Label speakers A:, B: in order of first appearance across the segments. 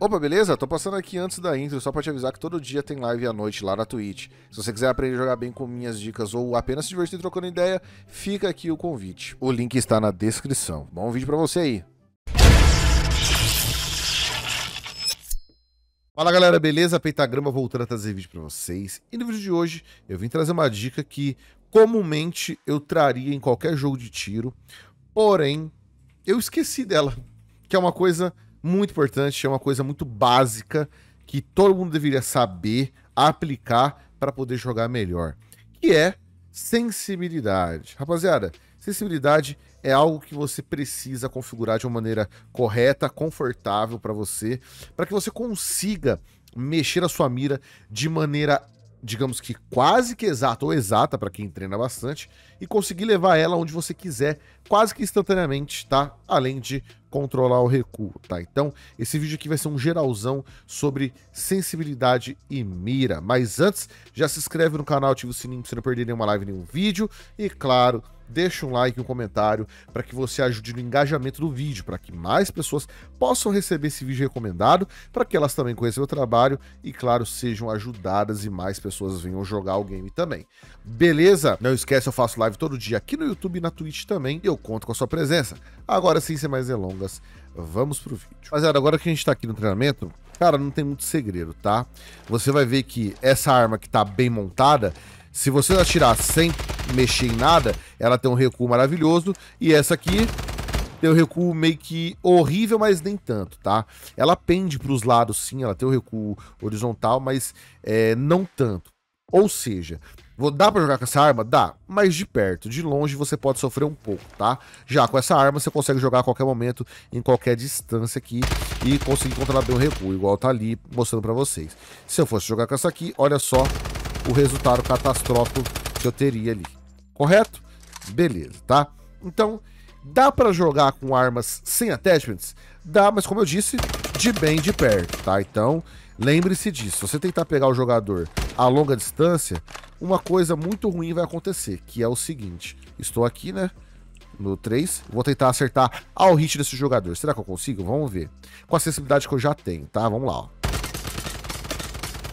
A: Opa, beleza? Tô passando aqui antes da intro só pra te avisar que todo dia tem live à noite lá na Twitch. Se você quiser aprender a jogar bem com minhas dicas ou apenas se divertir trocando ideia, fica aqui o convite. O link está na descrição. Bom vídeo pra você aí. Fala galera, beleza? Peitagrama voltando a trazer vídeo pra vocês. E no vídeo de hoje eu vim trazer uma dica que comumente eu traria em qualquer jogo de tiro, porém eu esqueci dela, que é uma coisa muito importante, é uma coisa muito básica que todo mundo deveria saber aplicar para poder jogar melhor, que é sensibilidade. Rapaziada, sensibilidade é algo que você precisa configurar de uma maneira correta, confortável para você, para que você consiga mexer a sua mira de maneira, digamos que quase que exata ou exata para quem treina bastante e conseguir levar ela onde você quiser, quase que instantaneamente, tá? Além de controlar o recuo, tá? Então, esse vídeo aqui vai ser um geralzão sobre sensibilidade e mira. Mas antes, já se inscreve no canal, ativa o sininho para você não perder nenhuma live, nenhum vídeo. E claro, deixa um like, um comentário para que você ajude no engajamento do vídeo, para que mais pessoas possam receber esse vídeo recomendado, para que elas também conheçam o meu trabalho e, claro, sejam ajudadas e mais pessoas venham jogar o game também. Beleza? Não esquece, eu faço live todo dia aqui no YouTube e na Twitch também e eu conto com a sua presença. Agora sim, sem mais delongas, Vamos vamos pro vídeo. Rapaziada, agora que a gente tá aqui no treinamento, cara, não tem muito segredo, tá? Você vai ver que essa arma que tá bem montada, se você atirar sem mexer em nada, ela tem um recuo maravilhoso. E essa aqui tem um recuo meio que horrível, mas nem tanto, tá? Ela pende para os lados, sim, ela tem um recuo horizontal, mas é, não tanto. Ou seja, Vou, dá pra jogar com essa arma? Dá, mas de perto. De longe você pode sofrer um pouco, tá? Já com essa arma você consegue jogar a qualquer momento, em qualquer distância aqui e conseguir controlar bem o recuo, igual tá ali mostrando pra vocês. Se eu fosse jogar com essa aqui, olha só o resultado catastrófico que eu teria ali. Correto? Beleza, tá? Então, dá pra jogar com armas sem attachments? Dá, mas como eu disse, de bem de perto, tá? Então, lembre-se disso. Se você tentar pegar o jogador a longa distância uma coisa muito ruim vai acontecer, que é o seguinte: estou aqui, né? No 3, vou tentar acertar ao hit desse jogador. Será que eu consigo? Vamos ver. Com a sensibilidade que eu já tenho, tá? Vamos lá, ó.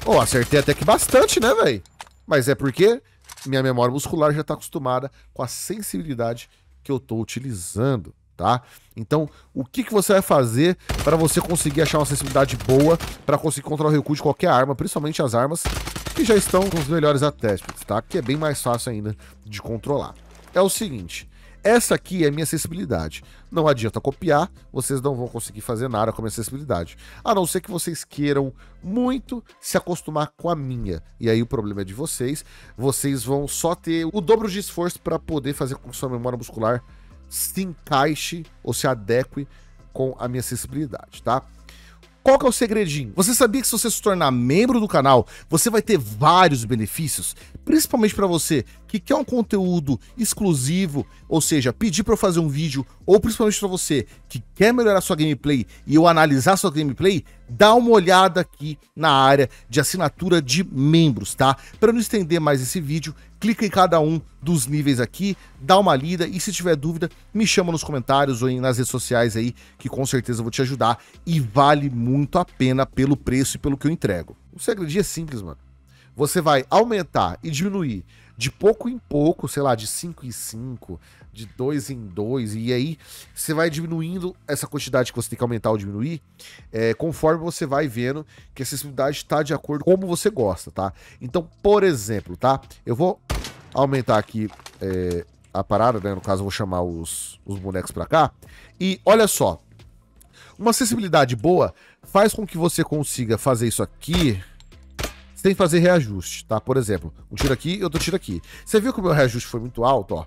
A: Oh, acertei até que bastante, né, velho? Mas é porque minha memória muscular já está acostumada com a sensibilidade que eu estou utilizando tá? Então, o que, que você vai fazer para você conseguir achar uma sensibilidade boa para conseguir controlar o recuo de qualquer arma, principalmente as armas que já estão com os melhores attachments, tá? Que é bem mais fácil ainda de controlar. É o seguinte, essa aqui é a minha acessibilidade. Não adianta copiar, vocês não vão conseguir fazer nada com a minha acessibilidade. A não ser que vocês queiram muito se acostumar com a minha. E aí o problema é de vocês, vocês vão só ter o dobro de esforço para poder fazer com que sua memória muscular se encaixe ou se adeque com a minha sensibilidade, tá? Qual que é o segredinho? Você sabia que se você se tornar membro do canal, você vai ter vários benefícios, principalmente para você que quer um conteúdo exclusivo, ou seja, pedir para eu fazer um vídeo, ou principalmente para você que quer melhorar sua gameplay e eu analisar sua gameplay, dá uma olhada aqui na área de assinatura de membros, tá? Para não estender mais esse vídeo, clica em cada um dos níveis aqui, dá uma lida e se tiver dúvida, me chama nos comentários ou nas redes sociais aí, que com certeza eu vou te ajudar e vale muito a pena pelo preço e pelo que eu entrego. O segredinho é simples, mano. Você vai aumentar e diminuir de pouco em pouco, sei lá, de 5 em 5, de 2 em 2, e aí você vai diminuindo essa quantidade que você tem que aumentar ou diminuir, é, conforme você vai vendo que a sensibilidade está de acordo com como você gosta, tá? Então, por exemplo, tá? Eu vou aumentar aqui é, a parada, né? No caso, eu vou chamar os, os bonecos para cá. E olha só, uma sensibilidade boa faz com que você consiga fazer isso aqui tem que fazer reajuste, tá? Por exemplo, um tiro aqui, outro tiro aqui. Você viu que o meu reajuste foi muito alto, ó?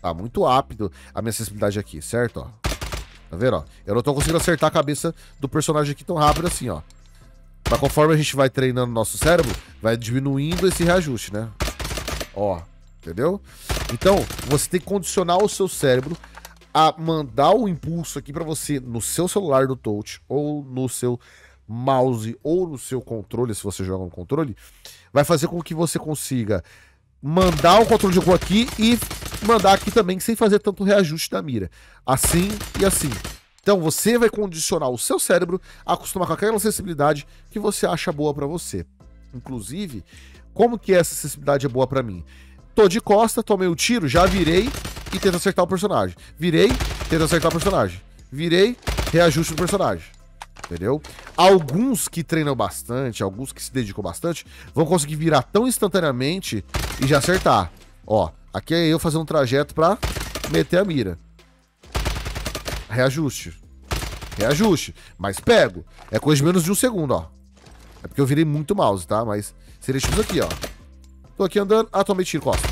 A: Tá muito rápido a minha sensibilidade aqui, certo? Ó. Tá vendo, ó? Eu não tô conseguindo acertar a cabeça do personagem aqui tão rápido assim, ó. Mas conforme a gente vai treinando nosso cérebro, vai diminuindo esse reajuste, né? Ó, entendeu? Então, você tem que condicionar o seu cérebro a mandar o impulso aqui para você no seu celular do touch ou no seu mouse ou no seu controle, se você joga no controle, vai fazer com que você consiga mandar o controle de rua aqui e mandar aqui também sem fazer tanto reajuste da mira. Assim e assim. Então você vai condicionar o seu cérebro a acostumar com aquela sensibilidade que você acha boa para você. Inclusive, como que essa sensibilidade é boa para mim? Tô de costa, tomei o um tiro, já virei e tento acertar o personagem. Virei, tento acertar o personagem. Virei, reajuste do personagem. Entendeu? Alguns que treinam bastante, alguns que se dedicam bastante, vão conseguir virar tão instantaneamente e já acertar. Ó, aqui é eu fazendo um trajeto pra meter a mira. Reajuste. Reajuste. Mas pego. É coisa de menos de um segundo, ó. É porque eu virei muito mouse, tá? Mas seria isso aqui, ó. Tô aqui andando. Ah, tomei tiro, costa.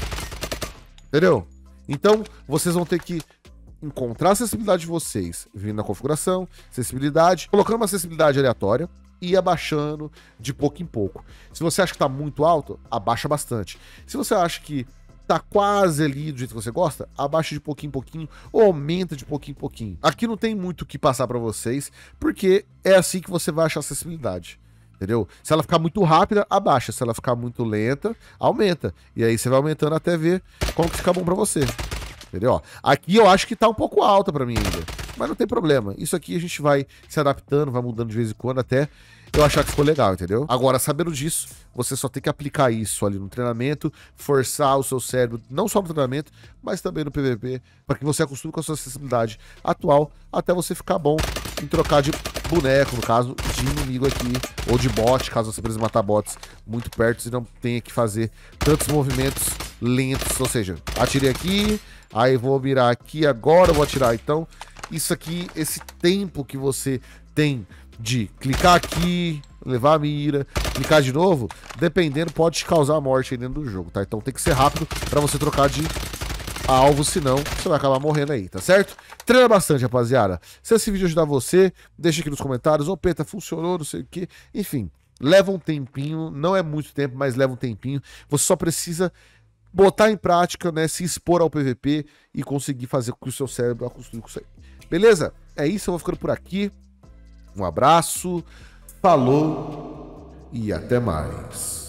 A: Entendeu? Então, vocês vão ter que encontrar a acessibilidade de vocês, vindo na configuração, acessibilidade, colocando uma acessibilidade aleatória e abaixando de pouco em pouco. Se você acha que está muito alto, abaixa bastante. Se você acha que tá quase ali do jeito que você gosta, abaixa de pouquinho em pouquinho ou aumenta de pouquinho em pouquinho. Aqui não tem muito o que passar para vocês, porque é assim que você vai achar a acessibilidade. Entendeu? Se ela ficar muito rápida, abaixa. Se ela ficar muito lenta, aumenta. E aí você vai aumentando até ver como que fica bom para você. Entendeu? Ó, aqui eu acho que tá um pouco alta para mim ainda. Mas não tem problema. Isso aqui a gente vai se adaptando, vai mudando de vez em quando até eu achar que ficou legal, entendeu? Agora, sabendo disso, você só tem que aplicar isso ali no treinamento, forçar o seu cérebro, não só no treinamento, mas também no PVP, para que você acostume com a sua sensibilidade atual, até você ficar bom em trocar de boneco, no caso, de inimigo aqui, ou de bot, caso você precise matar bots muito perto e não tenha que fazer tantos movimentos lentos, ou seja, atirei aqui, aí vou mirar aqui agora, vou atirar então. Isso aqui, esse tempo que você tem de clicar aqui, levar a mira, clicar de novo, dependendo, pode te causar a morte aí dentro do jogo, tá? Então tem que ser rápido para você trocar de alvo, senão você vai acabar morrendo aí, tá certo? Treina bastante, rapaziada. Se esse vídeo ajudar você, deixa aqui nos comentários, ô Peta, funcionou, não sei o que, enfim leva um tempinho, não é muito tempo, mas leva um tempinho. Você só precisa botar em prática, né? Se expor ao PVP e conseguir fazer com que o seu cérebro acostume com isso aí. Beleza? É isso, eu vou ficando por aqui. Um abraço, falou e até mais.